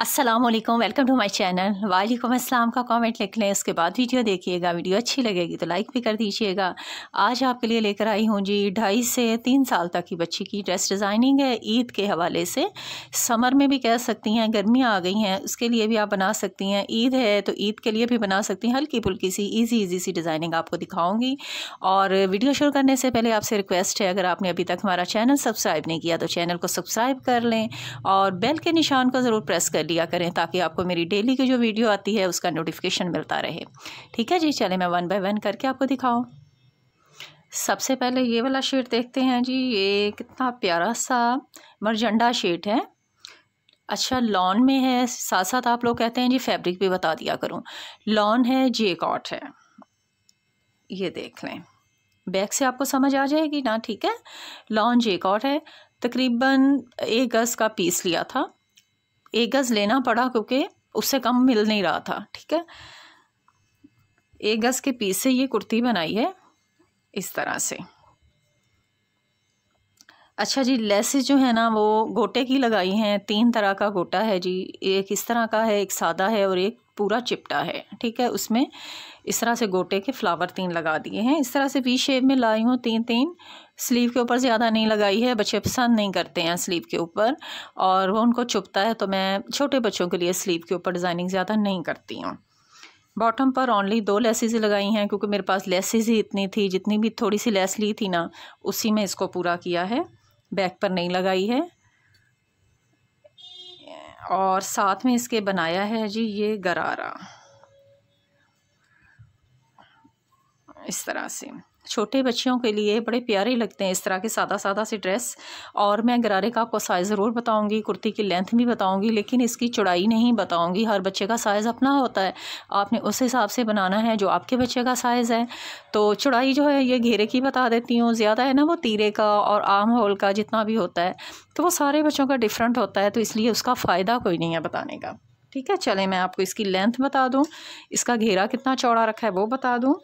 अस्सलाम वालेकुम welcome to my channel वालेकुम अस्सलाम का कमेंट लिख लें उसके बाद वीडियो देखिएगा वीडियो अच्छी लगेगी तो लाइक भी कर दीजिएगा आज आपके लिए लेकर आई हूँ जी ढाई से तीन साल तक की बच्ची की ड्रेस डिज़ाइनिंग है ईद के हवाले से समर में भी कह सकती हैं गर्मियाँ आ गई हैं उसके लिए भी आप बना सकती हैं ईद है तो ईद के लिए भी बना सकती हैं हल्की फुल्की सी ईजी ईजी सी डिज़ाइनिंग आपको दिखाऊँगी और वीडियो शुरू करने से पहले आपसे रिक्वेस्ट है अगर आपने अभी तक हमारा चैनल सब्सक्राइब नहीं किया तो चैनल को सब्सक्राइब कर लें और बेल के निशान को ज़रूर प्रेस कर दिया करें ताकि आपको मेरी डेली की जो वीडियो आती है उसका नोटिफिकेशन मिलता रहे ठीक है जी चले मैं वन बाय वन करके आपको दिखाऊँ सबसे पहले ये वाला शेड देखते हैं जी ये कितना प्यारा सा मरजंडा शेड है अच्छा लॉन में है साथ साथ आप लोग कहते हैं जी फैब्रिक भी बता दिया करूँ लॉन है जे कॉट है ये देख लें बैक से आपको समझ आ जाएगी ना ठीक है लॉन जे कॉट है तकरीबन एक गज़ का पीस लिया था एक गज़ लेना पड़ा क्योंकि उससे कम मिल नहीं रहा था ठीक है एक गज़ के पीस से ये कुर्ती बनाई है इस तरह से अच्छा जी लेसेस जो है ना वो गोटे की लगाई हैं तीन तरह का गोटा है जी एक इस तरह का है एक सादा है और एक पूरा चिपटा है ठीक है उसमें इस तरह से गोटे के फ्लावर तीन लगा दिए हैं इस तरह से वी शेप में लाई हूँ तीन तीन स्लीव के ऊपर ज़्यादा नहीं लगाई है बच्चे पसंद नहीं करते हैं स्लीव के ऊपर और वो उनको चुपता है तो मैं छोटे बच्चों के लिए स्लीव के ऊपर डिज़ाइनिंग ज़्यादा नहीं करती हूँ बॉटम पर ओनली दो लेसेज लगाई हैं क्योंकि मेरे पास लेसेज ही इतनी थी जितनी भी थोड़ी सी लेस ली थी ना उसी में इसको पूरा किया है बैक पर नहीं लगाई है और साथ में इसके बनाया है जी ये गरारा इस तरह से छोटे बच्चियों के लिए बड़े प्यारे लगते हैं इस तरह के सादा सादा से ड्रेस और मैं गरारे का आपको साइज़ ज़रूर बताऊंगी कुर्ती की लेंथ भी बताऊंगी लेकिन इसकी चौड़ाई नहीं बताऊंगी हर बच्चे का साइज़ अपना होता है आपने उस हिसाब से बनाना है जो आपके बच्चे का साइज़ है तो चौड़ाई जो है ये घेरे की बता देती हूँ ज़्यादा है ना वो तीरे का और आम होल का जितना भी होता है तो वो सारे बच्चों का डिफरेंट होता है तो इसलिए उसका फ़ायदा कोई नहीं है बताने का ठीक है चले मैं आपको इसकी लेंथ बता दूँ इसका घेरा कितना चौड़ा रखा है वो बता दूँ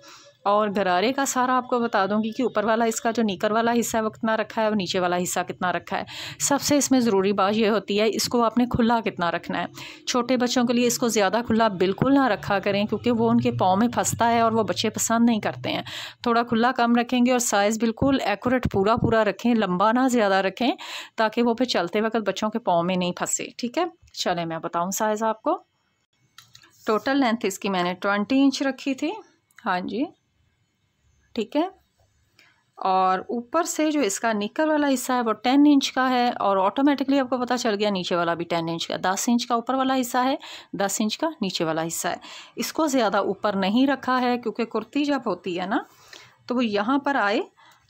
और गरारे का सारा आपको बता दूंगी कि ऊपर वाला इसका जो नीकर वाला हिस्सा है वो कितना रखा है और नीचे वाला हिस्सा कितना रखा है सबसे इसमें ज़रूरी बात यह होती है इसको आपने खुला कितना रखना है छोटे बच्चों के लिए इसको ज़्यादा खुला बिल्कुल ना रखा करें क्योंकि वो उनके पाँव में फंसता है और वो बच्चे पसंद नहीं करते हैं थोड़ा खुला कम रखेंगे और साइज़ बिल्कुल एकूरेट पूरा पूरा रखें लंबा ना ज़्यादा रखें ताकि वो फिर चलते वक्त बच्चों के पाँव में नहीं फंसे ठीक है चले मैं बताऊँ साइज़ आपको टोटल लेंथ इसकी मैंने ट्वेंटी इंच रखी थी हाँ जी ठीक है और ऊपर से जो इसका निकल वाला हिस्सा है वो टेन इंच का है और ऑटोमेटिकली आपको पता चल गया नीचे वाला भी टेन इंच का दस इंच का ऊपर वाला हिस्सा है दस इंच का नीचे वाला हिस्सा है इसको ज़्यादा ऊपर नहीं रखा है क्योंकि कुर्ती जब होती है ना तो वो यहाँ पर आए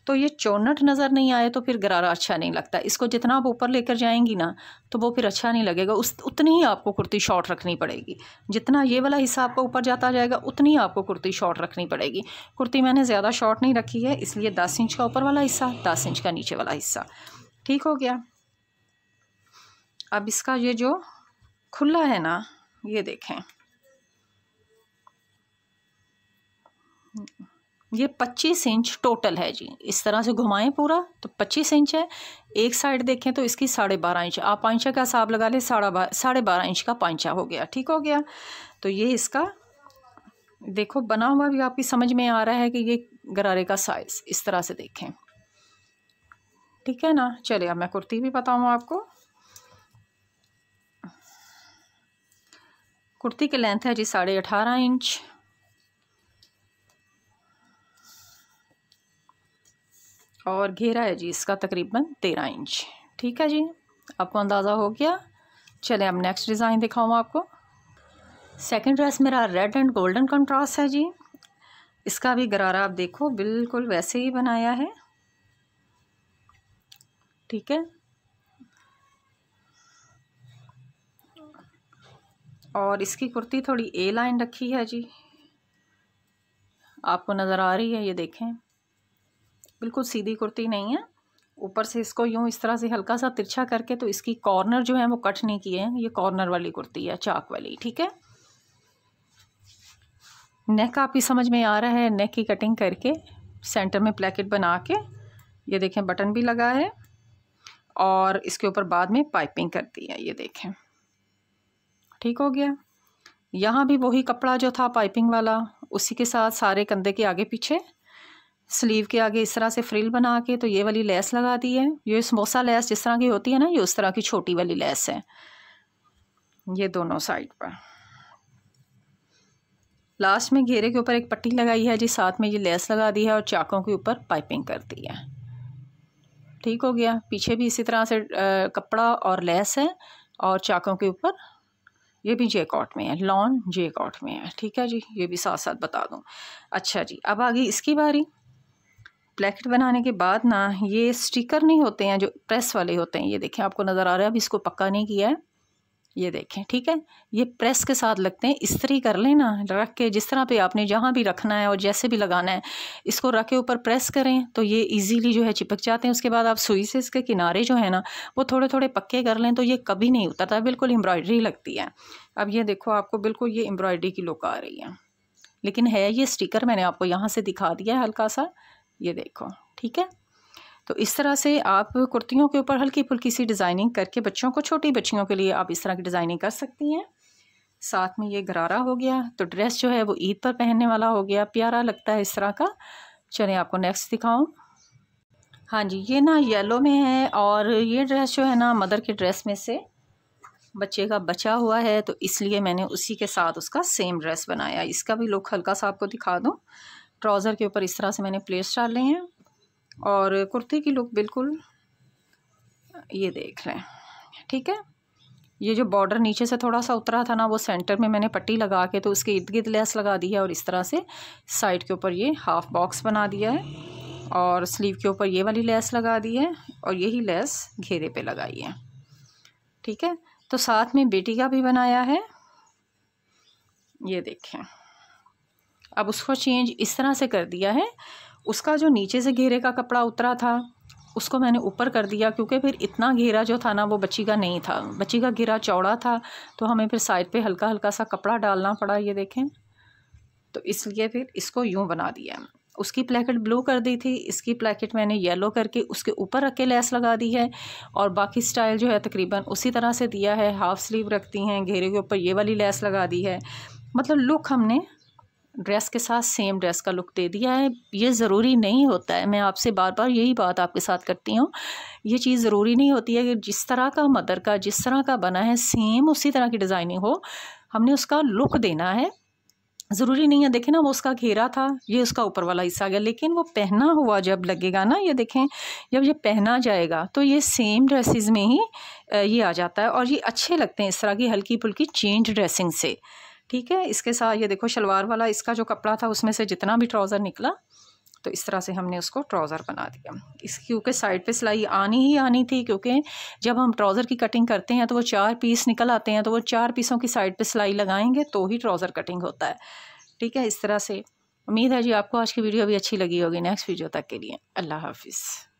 तो ये चौनट नज़र नहीं आए तो फिर गरारा अच्छा नहीं लगता इसको जितना आप ऊपर लेकर जाएंगी ना तो वो फिर अच्छा नहीं लगेगा उस उतनी ही आपको कुर्ती शॉर्ट रखनी पड़ेगी जितना ये वाला हिस्सा आपका ऊपर जाता जाएगा उतनी ही आपको कुर्ती शॉर्ट रखनी पड़ेगी कुर्ती मैंने ज़्यादा शॉर्ट नहीं रखी है इसलिए दस इंच का ऊपर वाला हिस्सा दस इंच का नीचे वाला हिस्सा ठीक हो गया अब इसका ये जो खुला है ना ये देखें ये 25 इंच टोटल है जी इस तरह से घुमाएं पूरा तो 25 इंच है एक साइड देखें तो इसकी साढ़े बारह इंच आप पाइचा का हिसाब लगा लें साढ़ा साढ़े बारह इंच का पाइचा हो गया ठीक हो गया तो ये इसका देखो बना हुआ भी आपकी समझ में आ रहा है कि ये गरारे का साइज़ इस तरह से देखें ठीक है ना चलिए अब मैं कुर्ती भी बताऊँ आपको कुर्ती की लेंथ है जी साढ़े अठारह इंच और घेरा है जी इसका तकरीबन तेरह इंच ठीक है जी आपको अंदाज़ा हो गया चले अब नेक्स्ट डिज़ाइन दिखाऊँ आपको सेकेंड ड्रेस मेरा रेड एंड गोल्डन कंट्रास्ट है जी इसका भी गरारा आप देखो बिल्कुल वैसे ही बनाया है ठीक है और इसकी कुर्ती थोड़ी ए लाइन रखी है जी आपको नज़र आ रही है ये देखें बिल्कुल सीधी कुर्ती नहीं है ऊपर से इसको यूँ इस तरह से हल्का सा तिरछा करके तो इसकी कॉर्नर जो है वो कट नहीं किए हैं ये कॉर्नर वाली कुर्ती है चाक वाली ठीक है नेक आपकी समझ में आ रहा है नेक की कटिंग करके सेंटर में प्लेकेट बना के ये देखें बटन भी लगा है और इसके ऊपर बाद में पाइपिंग कर दी है ये देखें ठीक हो गया यहाँ भी वही कपड़ा जो था पाइपिंग वाला उसी के साथ सारे कंधे के आगे पीछे स्लीव के आगे इस तरह से फ्रिल बना के तो ये वाली लेस लगा दी है ये समोसा लेस जिस तरह की होती है ना ये उस तरह की छोटी वाली लेस है ये दोनों साइड पर लास्ट में घेरे के ऊपर एक पट्टी लगाई है जी साथ में ये लेस लगा दी है और चाकों के ऊपर पाइपिंग कर दी है ठीक हो गया पीछे भी इसी तरह से कपड़ा और लेस है और चाकों के ऊपर ये भी जे कॉट में है लॉन जे कॉट में है ठीक है जी ये भी साथ साथ बता दूँ अच्छा जी अब आ गई इसकी बारी ब्लैकेट बनाने के बाद ना ये स्टिकर नहीं होते हैं जो प्रेस वाले होते हैं ये देखें आपको नज़र आ रहा है अब इसको पक्का नहीं किया है ये देखें ठीक है ये प्रेस के साथ लगते हैं इस्त्री कर लेना रख के जिस तरह पे आपने जहाँ भी रखना है और जैसे भी लगाना है इसको रख के ऊपर प्रेस करें तो ये इजीली जो है चिपक जाते हैं उसके बाद आप सुई से इसके किनारे जो है ना वो थोड़े थोड़े पक्के कर लें तो ये कभी नहीं उतरता बिल्कुल एम्ब्रॉयडरी लगती है अब ये देखो आपको बिल्कुल ये एम्ब्रॉयडरी की लुक आ रही है लेकिन है ये स्टिकर मैंने आपको यहाँ से दिखा दिया है हल्का सा ये देखो ठीक है तो इस तरह से आप कुर्तियों के ऊपर हल्की फुल्की सी डिज़ाइनिंग करके बच्चों को छोटी बच्चियों के लिए आप इस तरह की डिज़ाइनिंग कर सकती हैं साथ में ये गरारा हो गया तो ड्रेस जो है वो ईद पर पहनने वाला हो गया प्यारा लगता है इस तरह का चले आपको नेक्स्ट दिखाऊँ हाँ जी ये ना येलो में है और ये ड्रेस जो है ना मदर के ड्रेस में से बच्चे का बचा हुआ है तो इसलिए मैंने उसी के साथ उसका सेम ड्रेस बनाया इसका भी लुक हल्का सा आपको दिखा दूँ ट्राउज़र के ऊपर इस तरह से मैंने प्लेट्स डाले हैं और कुर्ते की लुक बिल्कुल ये देख रहे हैं ठीक है ये जो बॉर्डर नीचे से थोड़ा सा उतरा था ना वो सेंटर में मैंने पट्टी लगा के तो उसके इर्द गिर्द लेस लगा दी है और इस तरह से साइड के ऊपर ये हाफ बॉक्स बना दिया है और स्लीव के ऊपर ये वाली लेस लगा दी है और यही लेस घेरे पे लगाई है ठीक है तो साथ में बेटी का भी बनाया है ये देखें अब उसको चेंज इस तरह से कर दिया है उसका जो नीचे से घेरे का कपड़ा उतरा था उसको मैंने ऊपर कर दिया क्योंकि फिर इतना घेरा जो था ना वो बच्ची का नहीं था बच्ची का घेरा चौड़ा था तो हमें फिर साइड पे हल्का हल्का सा कपड़ा डालना पड़ा ये देखें तो इसलिए फिर इसको यूँ बना दिया उसकी प्लेकेट ब्लू कर दी थी इसकी प्लेकेट मैंने येलो करके उसके ऊपर रख के लेस लगा दी है और बाकी स्टाइल जो है तकरीबन उसी तरह से दिया है हाफ़ स्लीव रखती हैं घेरे के ऊपर ये वाली लेस लगा दी है मतलब लुक हमने ड्रेस के साथ सेम ड्रेस का लुक दे दिया है ये ज़रूरी नहीं होता है मैं आपसे बार बार यही बात आपके साथ करती हूँ ये चीज़ ज़रूरी नहीं होती है कि जिस तरह का मदर का जिस तरह का बना है सेम उसी तरह की डिज़ाइनिंग हो हमने उसका लुक देना है ज़रूरी नहीं है देखें ना वो उसका घेरा था ये उसका ऊपर वाला हिस्सा आ गया लेकिन वो पहना हुआ जब लगेगा ना ये देखें जब ये पहना जाएगा तो ये सेम ड्रेसेस में ही ये आ जाता है और ये अच्छे लगते हैं इस तरह की हल्की फुल्की चेंज ड्रेसिंग से ठीक है इसके साथ ये देखो शलवार वाला इसका जो कपड़ा था उसमें से जितना भी ट्राउज़र निकला तो इस तरह से हमने उसको ट्राउज़र बना दिया इस क्योंकि साइड पे सिलाई आनी ही आनी थी क्योंकि जब हम ट्राउज़र की कटिंग करते हैं तो वो चार पीस निकल आते हैं तो वो चार पीसों की साइड पे सिलाई लगाएंगे तो ही ट्राउज़र कटिंग होता है ठीक है इस तरह से उम्मीद है जी आपको आज की वीडियो भी अच्छी लगी होगी नेक्स्ट वीडियो तक के लिए अल्लाह हाफिज़